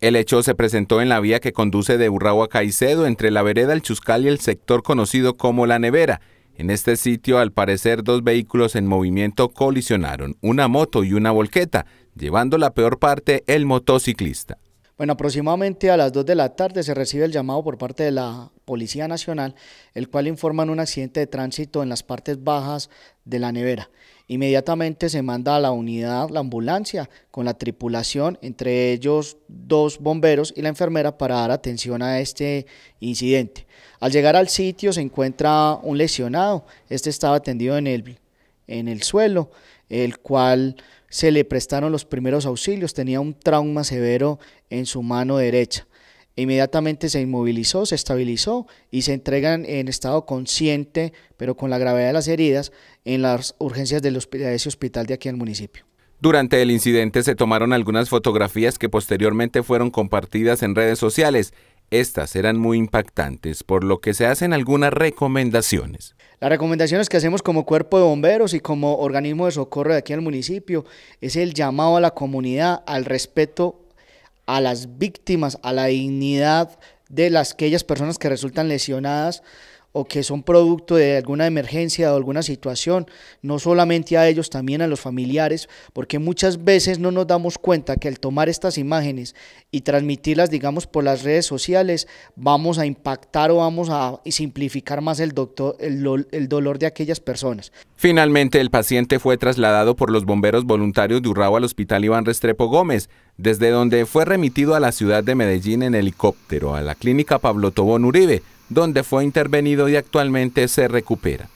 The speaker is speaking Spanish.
El hecho se presentó en la vía que conduce de Urrao a Caicedo entre la vereda El Chuscal y el sector conocido como La Nevera. En este sitio, al parecer, dos vehículos en movimiento colisionaron, una moto y una volqueta, llevando la peor parte el motociclista. Bueno, aproximadamente a las 2 de la tarde se recibe el llamado por parte de la Policía Nacional, el cual en un accidente de tránsito en las partes bajas de la nevera. Inmediatamente se manda a la unidad, la ambulancia, con la tripulación, entre ellos dos bomberos y la enfermera para dar atención a este incidente. Al llegar al sitio se encuentra un lesionado, este estaba atendido en el en el suelo, el cual se le prestaron los primeros auxilios, tenía un trauma severo en su mano derecha. Inmediatamente se inmovilizó, se estabilizó y se entregan en estado consciente, pero con la gravedad de las heridas, en las urgencias de, ese hospital de aquí al municipio. Durante el incidente se tomaron algunas fotografías que posteriormente fueron compartidas en redes sociales. Estas eran muy impactantes, por lo que se hacen algunas recomendaciones. Las recomendaciones que hacemos como cuerpo de bomberos y como organismo de socorro de aquí al municipio es el llamado a la comunidad al respeto a las víctimas, a la dignidad de las aquellas personas que resultan lesionadas o que son producto de alguna emergencia o alguna situación, no solamente a ellos, también a los familiares, porque muchas veces no nos damos cuenta que al tomar estas imágenes y transmitirlas, digamos, por las redes sociales, vamos a impactar o vamos a simplificar más el, doctor, el, dolor de aquellas personas. Finalmente, el paciente fue trasladado por los bomberos voluntarios de Urrao al Hospital Iván Restrepo Gómez, desde donde fue remitido a la ciudad de Medellín en helicóptero, a la clínica Pablo Tobón Uribe, donde fue intervenido y actualmente se recupera.